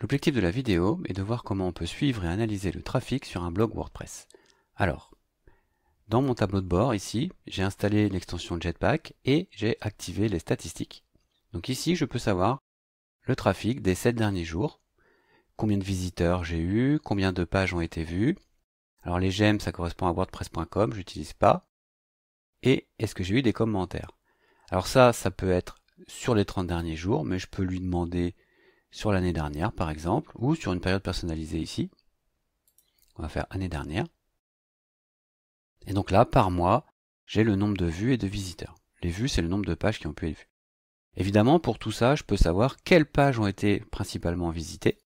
L'objectif de la vidéo est de voir comment on peut suivre et analyser le trafic sur un blog WordPress. Alors, dans mon tableau de bord ici, j'ai installé l'extension Jetpack et j'ai activé les statistiques. Donc ici, je peux savoir le trafic des 7 derniers jours, combien de visiteurs j'ai eu, combien de pages ont été vues. Alors les j'aime, ça correspond à wordpress.com, j'utilise pas. Et est-ce que j'ai eu des commentaires Alors ça, ça peut être sur les 30 derniers jours, mais je peux lui demander sur l'année dernière par exemple, ou sur une période personnalisée ici. On va faire année dernière. Et donc là, par mois, j'ai le nombre de vues et de visiteurs. Les vues, c'est le nombre de pages qui ont pu être vues. Évidemment, pour tout ça, je peux savoir quelles pages ont été principalement visitées.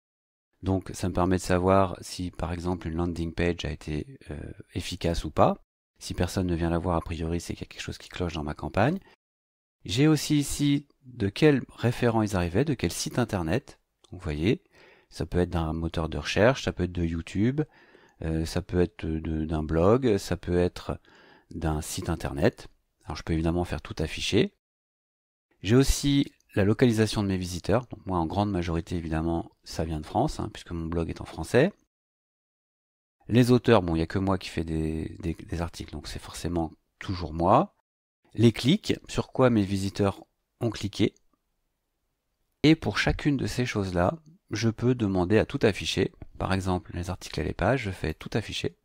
Donc ça me permet de savoir si par exemple une landing page a été euh, efficace ou pas. Si personne ne vient la voir, a priori, c'est qu'il y a quelque chose qui cloche dans ma campagne. J'ai aussi ici de quels référents ils arrivaient, de quel site internet. Vous voyez, ça peut être d'un moteur de recherche, ça peut être de YouTube, euh, ça peut être d'un blog, ça peut être d'un site internet. Alors je peux évidemment faire tout afficher. J'ai aussi la localisation de mes visiteurs. moi en grande majorité évidemment ça vient de France, hein, puisque mon blog est en français. Les auteurs, bon il n'y a que moi qui fais des articles, donc c'est forcément toujours moi. Les clics, sur quoi mes visiteurs ont cliqué. Et pour chacune de ces choses-là, je peux demander à tout afficher. Par exemple, les articles et les pages, je fais tout afficher.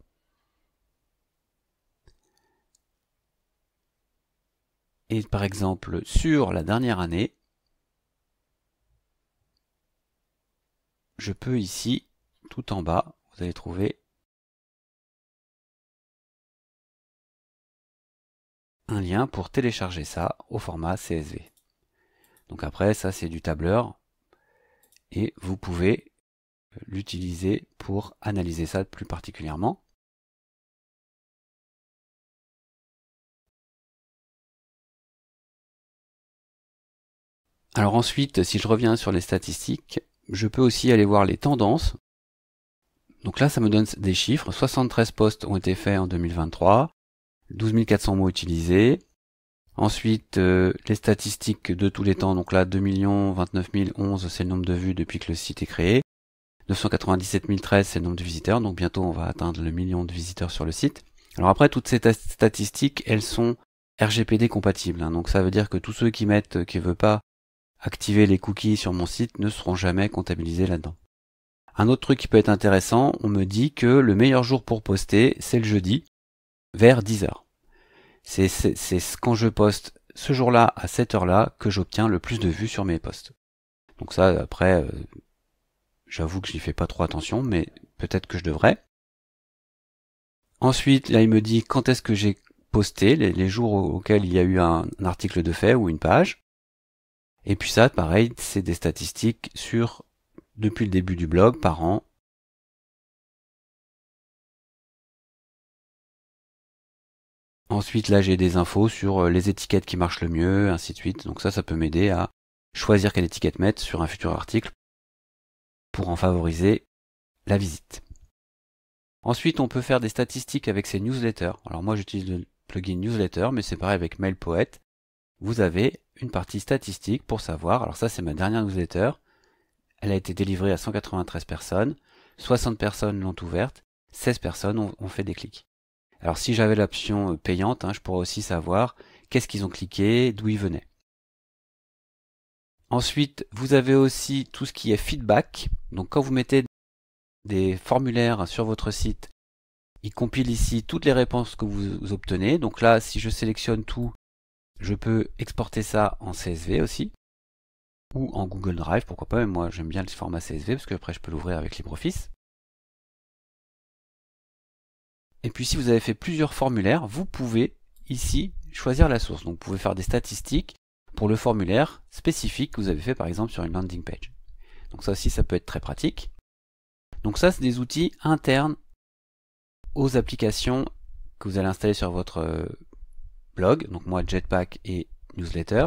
Et par exemple, sur la dernière année, je peux ici, tout en bas, vous allez trouver un lien pour télécharger ça au format CSV. Donc après, ça c'est du tableur. Et vous pouvez l'utiliser pour analyser ça plus particulièrement. Alors ensuite, si je reviens sur les statistiques, je peux aussi aller voir les tendances. Donc là, ça me donne des chiffres. 73 postes ont été faits en 2023, 12 400 mots utilisés, Ensuite, euh, les statistiques de tous les temps. Donc là, 2 29 011, c'est le nombre de vues depuis que le site est créé. 997 013, c'est le nombre de visiteurs. Donc bientôt, on va atteindre le million de visiteurs sur le site. Alors après, toutes ces statistiques, elles sont RGPD compatibles. Hein. donc ça veut dire que tous ceux qui mettent, qui ne veulent pas activer les cookies sur mon site, ne seront jamais comptabilisés là-dedans. Un autre truc qui peut être intéressant, on me dit que le meilleur jour pour poster, c'est le jeudi, vers 10h. C'est quand je poste ce jour-là à cette heure-là que j'obtiens le plus de vues sur mes posts. Donc ça, après, euh, j'avoue que je n'y fais pas trop attention, mais peut-être que je devrais. Ensuite, là, il me dit quand est-ce que j'ai posté, les, jours auxquels il y a eu un, article de fait ou une page. Et puis ça, pareil, c'est des statistiques sur depuis le début du blog par an Ensuite, là, j'ai des infos sur euh, les étiquettes qui marchent le mieux, ainsi de suite. Donc ça, ça peut m'aider à choisir quelle étiquette mettre sur un futur article pour en favoriser la visite. Ensuite, on peut faire des statistiques avec ces newsletters. Alors moi, j'utilise le plugin newsletter, mais c'est pareil avec MailPoet. Vous avez une partie statistique pour savoir. Alors ça, c'est ma dernière newsletter. Elle a été délivrée à 193 personnes. 60 personnes l'ont ouverte. 16 personnes ont fait des clics. Alors si j'avais l'option euh, payante, hein, je pourrais aussi savoir qu'est-ce qu'ils ont cliqué, d'où ils venaient. Ensuite, vous avez aussi tout ce qui est feedback. Donc quand vous mettez des formulaires sur votre site, il compile ici toutes les réponses que vous obtenez. Donc là, si je sélectionne tout, je peux exporter ça en CSV aussi. Ou en Google Drive, pourquoi pas, moi j'aime bien le format CSV parce que après je peux l'ouvrir avec LibreOffice. Et puis si vous avez fait plusieurs formulaires, vous pouvez ici choisir la source. Donc vous pouvez faire des statistiques pour le formulaire spécifique que vous avez fait par exemple sur une landing page. Donc ça aussi ça peut être très pratique. Donc ça c'est des outils internes aux applications que vous allez installer sur votre euh, blog, donc moi Jetpack et Newsletter,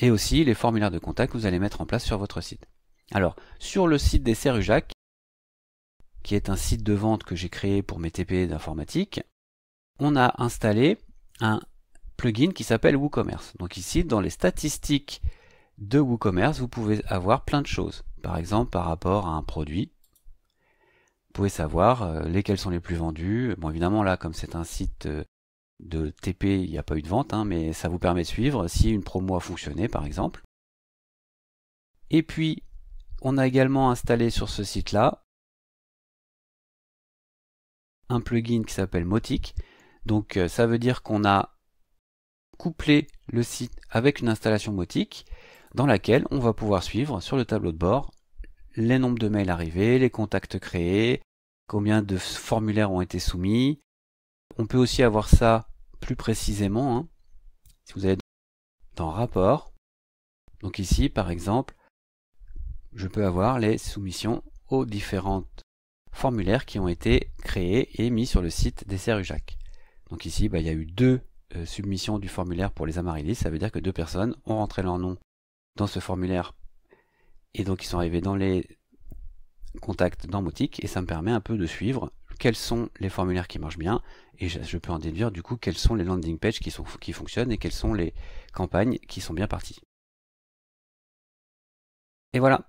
et aussi les formulaires de contact que vous allez mettre en place sur votre site. Alors, sur le site des Serujac, qui est un site de vente que j'ai créé pour mes TP d'informatique, on a installé un plugin qui s'appelle WooCommerce. Donc ici, dans les statistiques de WooCommerce, vous pouvez avoir plein de choses. Par exemple, par rapport à un produit, vous pouvez savoir euh, lesquels sont les plus vendus. Bon, évidemment, là, comme c'est un site euh, de TP, il n'y a pas eu de vente, hein, mais ça vous permet de suivre si une promo a fonctionné, par exemple. Et puis, on a également installé sur ce site-là un plugin qui s'appelle Motic. Donc euh, ça veut dire qu'on a couplé le site avec une installation Motic dans laquelle on va pouvoir suivre sur le tableau de bord les nombres de mails arrivés, les contacts créés, combien de formulaires ont été soumis. On peut aussi avoir ça plus précisément. Hein. Si vous allez dans rapport, donc ici par exemple, je peux avoir les soumissions aux différentes formulaires qui ont été créés et mis sur le site des Serujac. Donc ici, bah, il y a eu deux euh, submissions du formulaire pour les Amaryllis, ça veut dire que deux personnes ont rentré leur nom dans ce formulaire et donc ils sont arrivés dans les contacts dans Motique et ça me permet un peu de suivre quels sont les formulaires qui marchent bien et je, peux en déduire du coup quelles sont les landing pages qui, qui fonctionnent et quelles sont les campagnes qui sont bien parties. Et voilà,